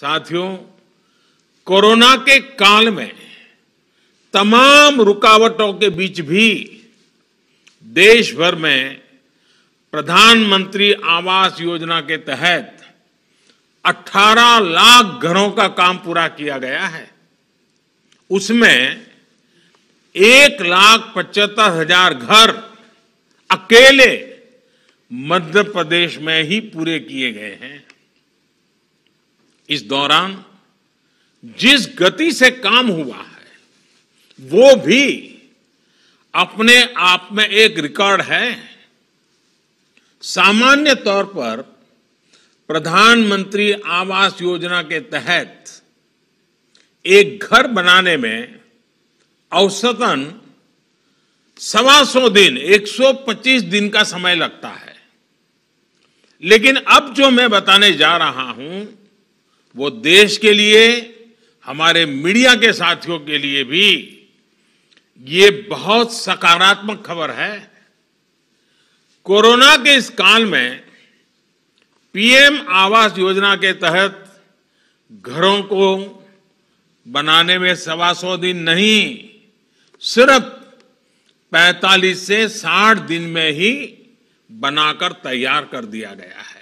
साथियों कोरोना के काल में तमाम रुकावटों के बीच भी देश भर में प्रधानमंत्री आवास योजना के तहत 18 लाख घरों का काम पूरा किया गया है उसमें एक लाख पचहत्तर हजार घर अकेले मध्य प्रदेश में ही पूरे किए गए हैं इस दौरान जिस गति से काम हुआ है वो भी अपने आप में एक रिकॉर्ड है सामान्य तौर पर प्रधानमंत्री आवास योजना के तहत एक घर बनाने में औसतन सवा सौ दिन 125 दिन का समय लगता है लेकिन अब जो मैं बताने जा रहा हूं वो देश के लिए हमारे मीडिया के साथियों के लिए भी ये बहुत सकारात्मक खबर है कोरोना के इस काल में पीएम आवास योजना के तहत घरों को बनाने में सवा सौ दिन नहीं सिर्फ 45 से 60 दिन में ही बनाकर तैयार कर दिया गया है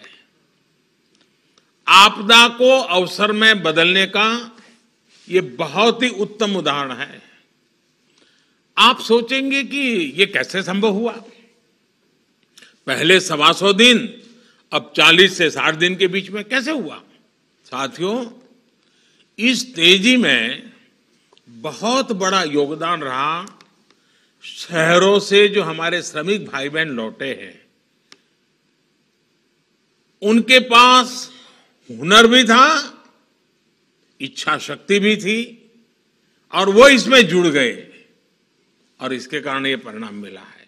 आपदा को अवसर में बदलने का ये बहुत ही उत्तम उदाहरण है आप सोचेंगे कि ये कैसे संभव हुआ पहले सवा सौ दिन अब चालीस से साठ दिन के बीच में कैसे हुआ साथियों इस तेजी में बहुत बड़ा योगदान रहा शहरों से जो हमारे श्रमिक भाई बहन लौटे हैं उनके पास हुनर भी था इच्छा शक्ति भी थी और वो इसमें जुड़ गए और इसके कारण ये परिणाम मिला है